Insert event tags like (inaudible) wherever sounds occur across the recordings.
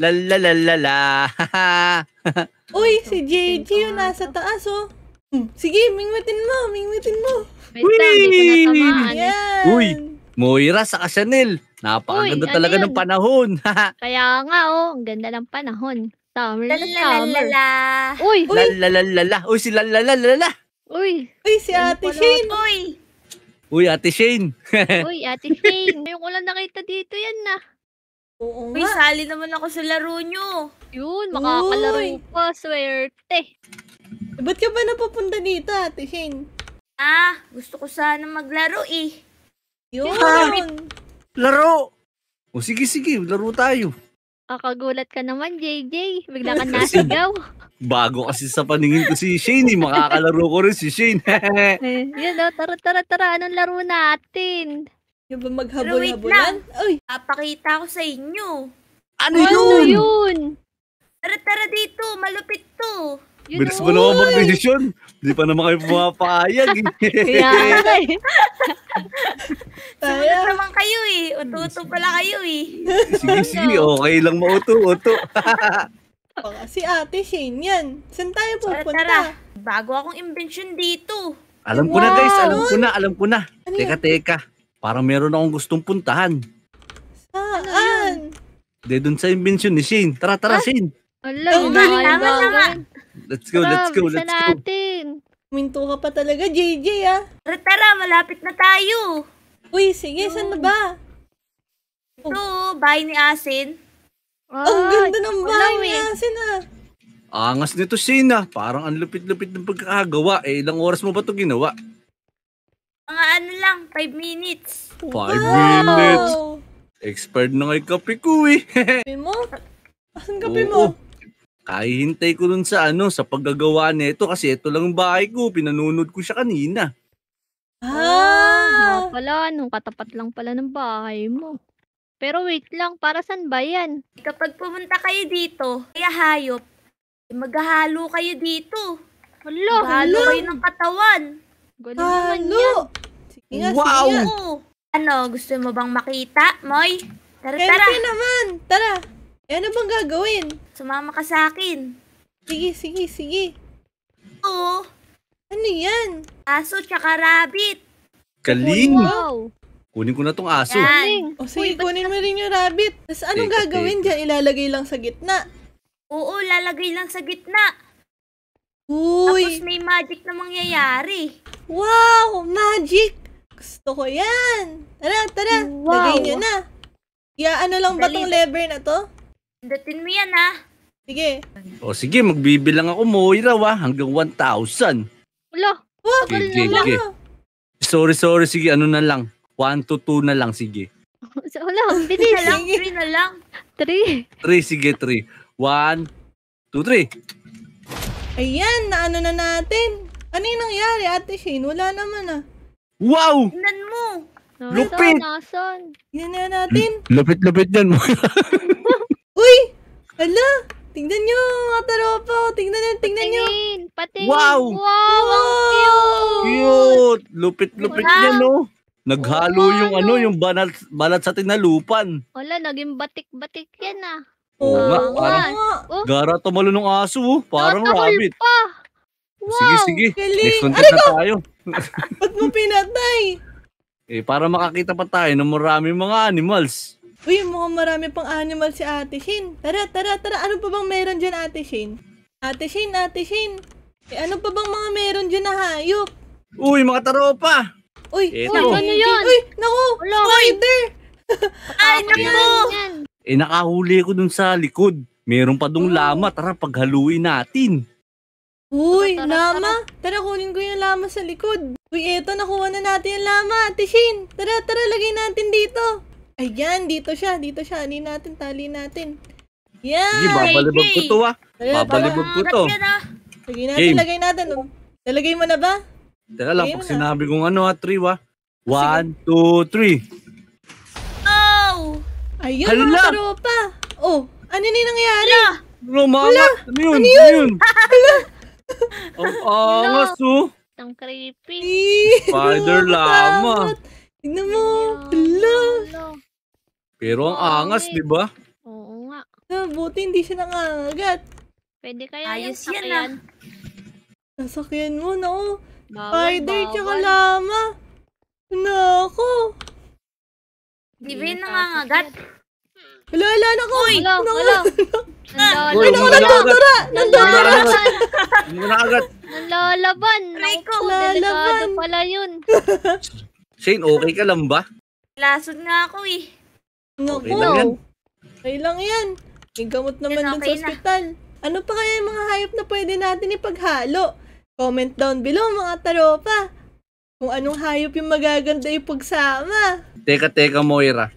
La la la la la. (laughs) Uy, si JG yung nasa taas, oh. Hmm, sige, mingwitin mo, mingwitin mo. Wait Uy! lang, hindi Moira sa Chanel. Napakaganda Uy, talaga ano ng panahon. (laughs) Kaya nga, oh. Ang ganda ng panahon. Summer na la. Uy! Uy! la. Uy, si la, la, la, la. Uy! Uy, si Ate Shane. Uy! Uy, Ate Shane. (laughs) Uy, Ate Shane. Ngayon ko lang nakita dito yan na. Ah. Oo Uy, sali naman ako sa laro nyo. Yun, makakalaro Uy. pa. Swerte. Eh, ba't ka ba napapunta dito, Ate Shane? Ah, gusto ko sana maglaro eh. Yun. Laro! O sige, sige. Laro tayo. Akagulat ka naman, JJ. Bigla ka (laughs) nasigaw. Bago kasi sa paningin ko si Shane, eh. makakalaro ko rin si Shane. (laughs) Eh, yun o, oh, tara, tara, tara. Anong laro natin? Yung ba maghabol-habolan? Uy! Papakita ko sa inyo. Ano, ano yun? yun? Tara, tara dito. Malupit to. Yun Bilis mo naman mag-desisyon. Hindi pa naman kayo pumapayag. (laughs) (laughs) Kaya nga eh. naman kayo eh. Uto-uto pala kayo eh. Sige, ano? sige. Okay lang mauto-uto. (laughs) si ate Shane yan. Saan tayo pupunta? Tara, tara. Bago akong invention dito. Alam ko na guys. Alam ko na. Alam ko na. Ano teka, teka. Parang meron akong gustong puntahan. Saan? De, dun sa invention ni Shane. Tara, tara, ah? Shane. Ala, oh, tama, tama, tama. Let's go, let's go, let's go. natin. Minto ka pa talaga, JJ, ah. Tara, tara, malapit na tayo. Uy, sige, no. saan na ba? Ito, oh. bahay ni Asin. Oh, ang ganda ng bahay ni eh. Asin, ah. Angas nito, Shane, ah. Parang ang lupit-lupit ng pagkakagawa. Eh, ilang oras mo ba ito ginawa? Mga ano lang, 5 minutes. 5 wow! minutes? Expert na nga kape ko eh. (laughs) kape mo? Asan kape Oo. mo? Kahihintay ko dun sa ano, sa paggagawa nito kasi ito lang bahay ko. Pinanunod ko siya kanina. Ah! Oh, pala, nung katapat lang pala ng bahay mo. Pero wait lang, para saan ba yan? Kapag pumunta kayo dito, kaya hayop, maghahalo kayo dito. Hala, Maghahalo kayo ng katawan. Galing naman yan wow! Oh. Ano, gusto mo bang makita, Moy? Tara, Kaya tara! Kaya naman! Tara! ano bang gagawin? Sumama ka sa akin. Sige, sige, sige. Oo. Ano yan? Aso tsaka rabbit. Galing! Wow! Kunin ko na tong aso. Yan. O sige, Uy, kunin mo rin yung rabbit. Tapos anong take gagawin take. dyan? Ilalagay lang sa gitna. Oo, lalagay lang sa gitna. Uy! Tapos may magic na mangyayari. Wow! Magic! Gusto ko yan! Tara, tara! Wow. Lagay nyo na! Kaya ano lang ba tong lever na to? Pindutin mo yan ha! Sige. O sige, magbibilang ako mo, Iraw ah, hanggang 1,000. Wala. Oh, sige, sige. sige. Sorry, sorry, sige, ano na lang. 1 to 2 na lang, sige. So, (laughs) bilis. lang, 3 na lang. 3. 3, sige, 3. 1, 2, 3. Ayan, naano na natin. Ano yung nangyari, Ate Shane? Wala naman ah. Wow! Tingnan mo! Nason, Lupit! Nason. Yan na natin. Lupit-lupit yan. (laughs) Uy! Ala! Tingnan nyo, mga taropo. Tingnan nyo, tingnan nyo. Patingin, patingin. Wow! Wow! wow. Cute! Lupit-lupit wow. yan, no? Oh. Naghalo wow. yung ano, yung balat, balat sa tinalupan. Wala, naging batik-batik yan, ah. Oo oh, uh, nga, parang oh. gara tumalo ng aso, oh. parang Tatahol rabbit. pa. Wow, sige, sige. Galing. Next content Aray ano na tayo. (laughs) Ba't mo pinatay? Eh, para makakita pa tayo ng maraming mga animals. Uy, mga marami pang animal si Ate Shane. Tara, tara, tara. Ano pa bang meron dyan, Ate Shane? Ate Shane, Ate Shane. Eh, ano pa bang mga meron dyan na hayop? Uy, mga taropa! Uy, Eto. uy, ano yun? Uy, naku, spider! (laughs) Ano Ay, naku! Ano eh, nakahuli ko dun sa likod. Meron pa dong oh. lama. Tara, paghaluin natin. Uy, tara, lama! Tara. tara, kunin ko yung lama sa likod. Uy, eto, nakuha na natin yung lama. Tishin, tara, tara, lagay natin dito. Ayan, dito siya, dito siya. Ani natin, tali natin. Yan! Sige, babalibag ko to ah. Tara, ko to. Sige ah. natin, Game. lagay natin. Oh. Nalagay mo na ba? Teka lang, pag sinabi kong ano ha, 3 ha. 1, 2, 3. Oh! Ayun, mga tropa. Oh, ano na nangyayari? nangyari? Wala! Wala! Ano yun? Ano yun? Ano (laughs) Ang (laughs) angas, oh. Ang creepy. Spider llama. Tignan mo. Oh. Hala. Pero ang angas, di ba? Oo nga. Ah, buti hindi siya nangangagat. Pwede kaya Ayos yung ah. sakyan. Yan, Nasakyan mo, no? Oh. Spider, tsaka llama. Nako. Ano di ba yung nangangagat? Wala, wala na ko. Uy, wala, wala. Ay, naku, nandodora! Nandodora! Wala agad. Nanlalaban. Rico, delikado pala yun. Shane, okay ka lang ba? Lasod nga ako eh. Naku. Okay lang yan. Okay lang yan. May gamot naman dun sa ospital. Ano pa kaya yung mga hayop na pwede natin ipaghalo? Comment down below mga taropa. Kung anong hayop yung magaganda ipagsama. Teka, teka Moira.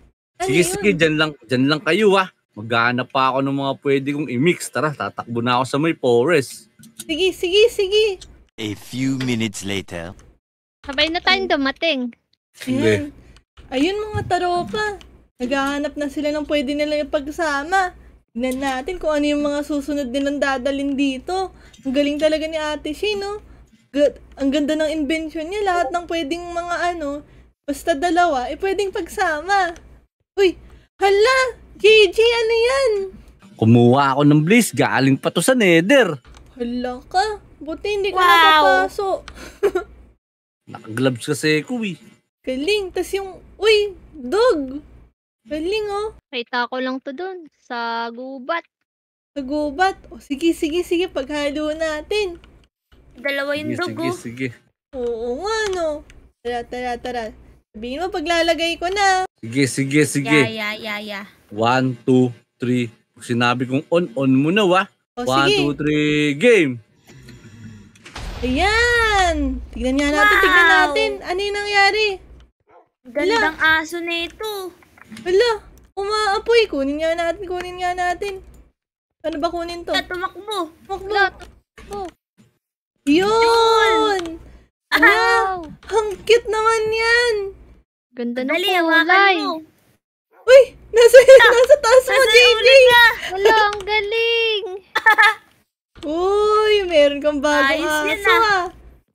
Sige, ano sige, dyan lang, dyan lang kayo ah. Maghahanap pa ako ng mga pwede kong i-mix. Tara, tatakbo na ako sa may forest. Sige, sige, sige. A few minutes later. Sabay na tayong dumating. Sige. Ayun, mga taropa. Naghahanap na sila ng pwede nila yung pagsama. Tignan natin kung ano yung mga susunod nilang dadalin dito. Ang galing talaga ni Ate Shin, no? G- ang ganda ng invention niya. Lahat ng pwedeng mga ano, basta dalawa, eh pwedeng pagsama. Uy, hala! JJ, ano yan? Kumuha ako ng bliss. Galing pa to sa nether. Hala ka. Buti hindi ka wow. nakapaso. (laughs) Nakaglabs kasi ko eh. Galing. Tapos yung, uy, dog. Galing oh. Kita ko lang to dun. Sa gubat. Sa gubat. O, oh, sige, sige, sige. Paghalo natin. Dalawa yung sige, dog sige, Sige, oh. sige. Oo nga no. Tara, tara, tara. Sabihin mo, paglalagay ko na. Sige, sige, sige. Yeah, yeah, yeah, yeah. One, two, three. Sinabi kong on-on mo na, wa. Oh, One, sige. two, three, game! Ayan! Tignan nga natin, wow! tignan natin. Ano yung nangyari? Gandang Wala. aso na ito. Wala, umaapoy. Kunin nga natin, kunin nga natin. Ano ba kunin to? Wala, tumakbo. Tumakbo. Wala, tumakbo. Yun! Yun! Wow! Ang cute naman yan! Ganda ng Dali, kulay. Uy! Nasa, ah, (laughs) nasa taas mo, nasa JP! Wala, ang galing! (laughs) Uy, meron kang bagong Ayos aso yun, ah. ha. Ah.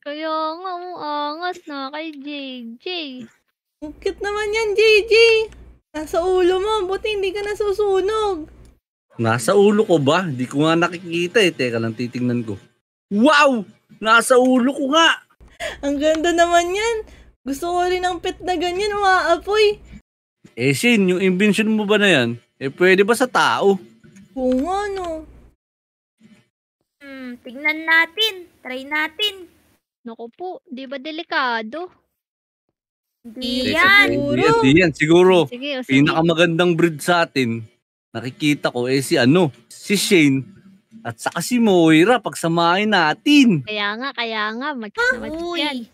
Kaya nga, uangas na kay JJ. Ang cute naman yan, JJ. Nasa ulo mo, buti hindi ka nasusunog. Nasa ulo ko ba? Hindi ko nga nakikita eh. Teka lang, titingnan ko. Wow! Nasa ulo ko nga! Ang ganda naman yan. Gusto ko rin ng pet na ganyan, umaapoy. Eh, Shane, yung invention mo ba na yan? Eh, pwede ba sa tao? Oo nga, Hmm, tingnan natin. Try natin. Naku po, di ba delikado? Di eh, yan. Di yan, Siguro, sige, o, oh, sige. pinakamagandang breed sa atin, nakikita ko, eh si ano, si Shane, at saka si Moira, pagsamahin natin. Kaya nga, kaya nga, match na match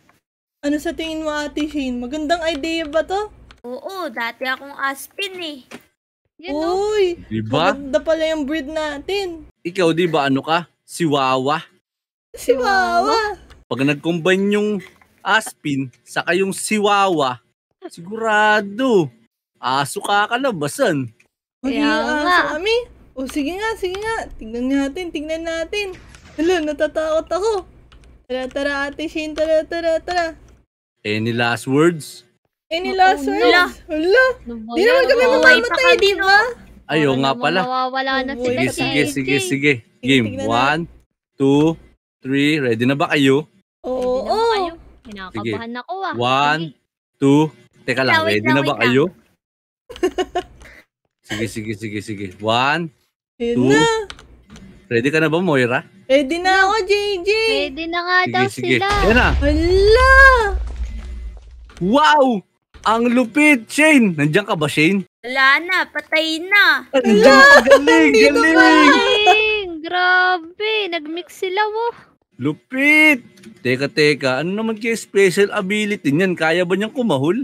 ano sa tingin mo, Ate Shane? Magandang idea ba to? Oo, dati akong aspin eh. You know? Uy! Diba? Maganda pala yung breed natin. Ikaw, di ba ano ka? Si Wawa. Si Wawa? Pag nag-combine yung aspin, sa yung si Wawa, sigurado, aso kakalabasan. Kaya nga. Aso kami. O sige nga, sige nga. Tignan natin, tignan natin. Hala, natatakot ako. Tara, tara, Ate Shane. Tara, tara, tara. Any last words? Any last words? Hala. Hala. Di naman kami mamamatay, di ba? Ayo nga pala. Mawawala na sila. Sige, sige, sige, sige. Game. One, two, three. Ready na ba kayo? Oo. Oh, Kinakabahan na ako ah. One, two. Teka lang, ready na ba kayo? (laughs) sige, sige, sige, sige. One, two. Ready ka na ba, Moira? Ready na ako, JJ. Ready na nga daw sila. Sige, sige. Yan na. Hala! Wow! Ang lupit, Shane! Nandiyan ka ba, Shane? Wala na, patay na. Nandiyan ka, galing, galing! Grabe, nagmix sila, wo. Oh. Lupit! Teka, teka, ano naman kaya special ability niyan? Kaya ba niyang kumahol?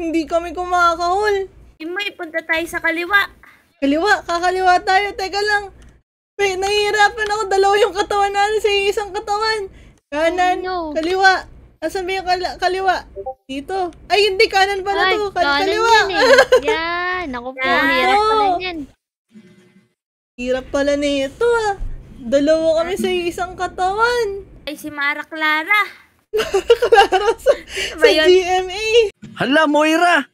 Hindi kami kumakahol. Imoy, punta tayo sa kaliwa. Kaliwa, kakaliwa tayo. Teka lang. May nahihirapan ako. Dalawa yung katawan natin sa isang katawan. Kanan, oh, no. kaliwa. Asan ah, ba yung kal- kaliwa? Dito. Ay, hindi. Kanan pala Ay, to. Kal- kaliwa. Yan, eh. (laughs) yan. Ako po. Yan. Hirap pala yan. Hirap pala nito ah. Dalawa kami sa isang katawan. Ay, si Mara Clara. (laughs) Mara Clara sa, sa GMA. Hala, Moira!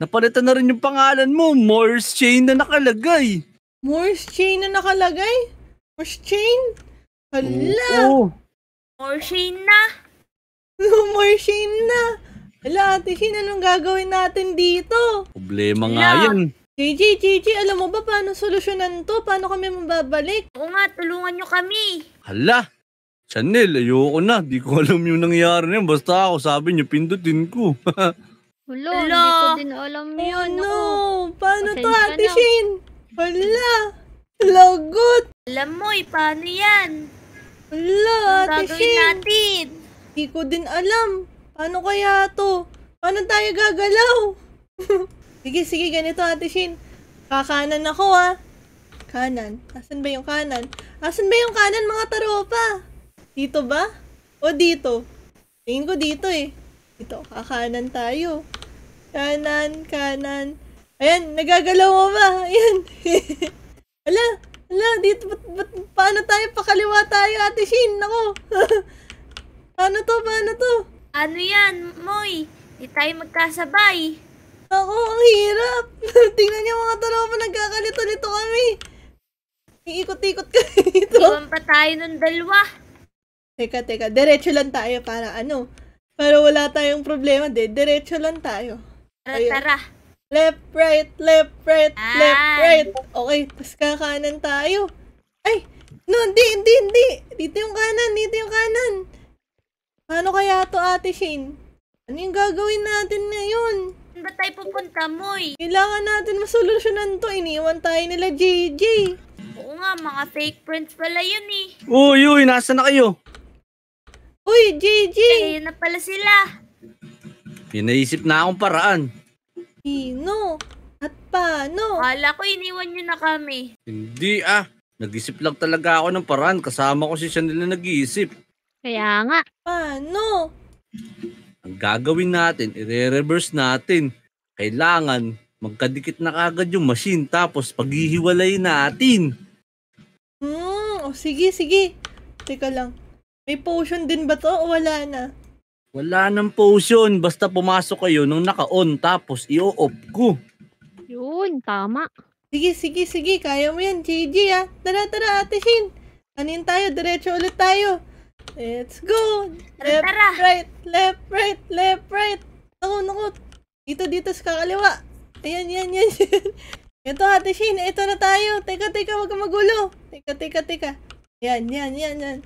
Napalitan na rin yung pangalan mo. Morse chain na nakalagay. Morse chain na nakalagay? Morse chain? Hala! Oo. Morse chain na. No more shame na. Ala, Ate Shin, anong gagawin natin dito? Problema nga Ala. yan. JJ, JJ, alam mo ba paano solusyonan to? Paano kami mababalik? Oo nga, tulungan nyo kami. Hala, Chanel, ayoko na. Di ko alam yung nangyari niyan. Basta ako, sabi niyo, pindutin ko. (laughs) Wala, hindi ko din alam oh, yun. no, paano to, Ate na. Shin? Wala, lagot. Alam mo, eh, paano yan? Wala, Ate Shin. natin? Di ko din alam. Paano kaya to? Paano tayo gagalaw? (laughs) sige, sige, ganito Ate Shin. Kakanan ako ah. Kanan. Asan ba yung kanan? Asan ba yung kanan mga taropa? Dito ba? O dito? Tingin ko dito eh. Dito, kakanan tayo. Kanan, kanan. Ayan, nagagalaw mo ba? (laughs) Ayan. ala, ala, dito, ba't, ba't, paano tayo? Pakaliwa tayo, Ate Shin. Nako. (laughs) Ano to? ba? Ano to? Ano yan, Moy? Hindi tayo magkasabay. Ako, ang hirap. (laughs) Tingnan niyo mga tropa, nagkakalito-lito kami. Iikot-ikot kami (laughs) dito. Iwan pa tayo ng dalawa. Teka, teka. Diretso lang tayo para ano. Para wala tayong problema. De, diretso lang tayo. Tara, Ayun. tara. Left, right, left, right, ah. left, right. Okay, tapos kakanan tayo. Ay, no, hindi, hindi, hindi. Dito yung kanan, dito yung kanan. Ano kaya to ate Shane? Ano yung gagawin natin ngayon? Ba tayo pupunta, Moy? Kailangan natin masolusyonan to. Iniwan tayo nila JJ. Oo nga, mga fake friends pala yun eh. Uy, uy, nasa na kayo? Uy, JJ! Ayun na pala sila. Pinaisip na akong paraan. Sino? At paano? Kala ko iniwan nyo na kami. Hindi ah. Nag-isip lang talaga ako ng paraan. Kasama ko si Chanel na nag-iisip. Kaya nga. Ano? Ang gagawin natin, i-reverse natin. Kailangan magkadikit na kagad yung machine tapos paghihiwalay natin. Hmm, oh, sige, sige. Teka lang. May potion din ba to o wala na? Wala nang potion. Basta pumasok kayo nung naka-on tapos i-off ko. Yun, tama. Sige, sige, sige. Kaya mo yan, JJ ah. Tara, tara, Ate Shin. Anin tayo? Diretso ulit tayo. Let's go! left, tara. right, left, right, left, right. Naku, naku. Dito, dito sa kakaliwa. Ayan, yan, yan, yan. (laughs) Ito, Ate Shane, ito na tayo. Teka, teka, wag kang magulo. Teka, teka, teka. Yan, yan, yan, yan.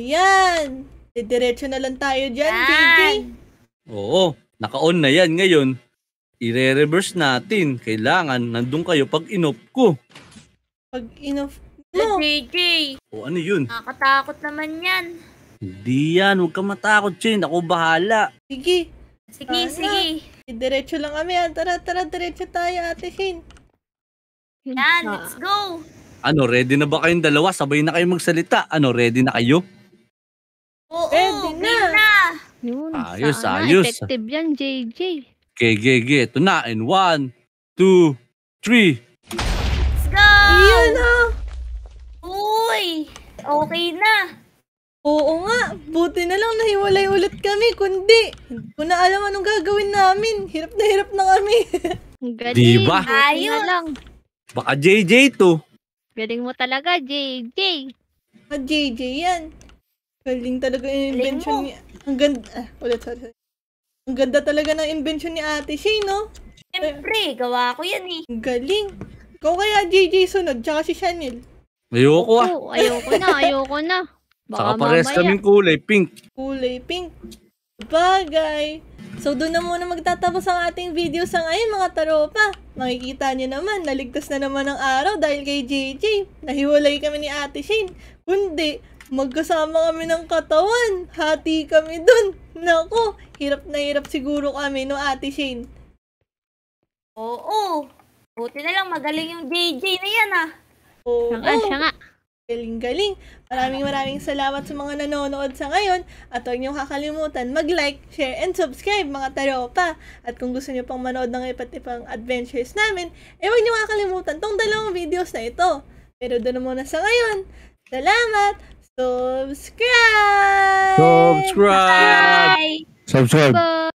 Yan. Diretso na lang tayo dyan, yan. JJ. Oo, naka-on na yan ngayon. I-reverse natin. Kailangan, nandun kayo pag inop ko. Pag inop mo. JJ. O ano yun? Nakakatakot naman yan. Hindi yan. Huwag kang matakot, Chin. Ako bahala. Sige. Sige, Tara. sige. Diretso lang kami. Ah. Tara, tara. Diretso tayo, Ate Shin. Yan, ah. let's go. Ano, ready na ba kayong dalawa? Sabay na kayong magsalita. Ano, ready na kayo? Oo, ready na. na. Yun, ayos, sana. ayos. Effective yan, JJ. Okay, okay, okay. Ito na. In one, two, three. okay na. Oo nga, buti na lang nahiwalay ulit kami, kundi hindi ko na alam anong gagawin namin. Hirap na hirap na kami. (laughs) Galing. Diba? Ayun. lang. Baka JJ to. Galing mo talaga, JJ. Ah, JJ yan. Galing talaga yung invention ni... Ang ganda, ah, ulit, sorry. Ang ganda talaga ng invention ni Ate Shay, no? Siyempre, gawa ko yan eh. Galing. Ikaw kaya JJ sunod, tsaka si Chanel. Ayoko ah. Oo, oh, ayoko na, ayoko na. (laughs) Baka Saka pares kaming kulay, pink. Kulay pink. Bagay. So, doon na muna magtatapos ang ating video sa ngayon, mga taropa. Makikita niyo naman, naligtas na naman ang araw dahil kay JJ. Nahiwalay kami ni Ate Shane. Kundi, magkasama kami ng katawan. Hati kami doon. Nako, hirap na hirap siguro kami, no, Ate Shane? Oo. Buti na lang magaling yung JJ na yan ah. Oh, siya nga, siya nga. Galing-galing. Maraming maraming salamat sa mga nanonood sa ngayon at huwag niyong kakalimutan mag-like, share, and subscribe mga taropa. At kung gusto niyo pang manood ng iba't ibang adventures namin, eh huwag niyong kakalimutan tong dalawang videos na ito. Pero doon muna sa ngayon. Salamat! Subscribe! Subscribe! Bye! Subscribe! Bye.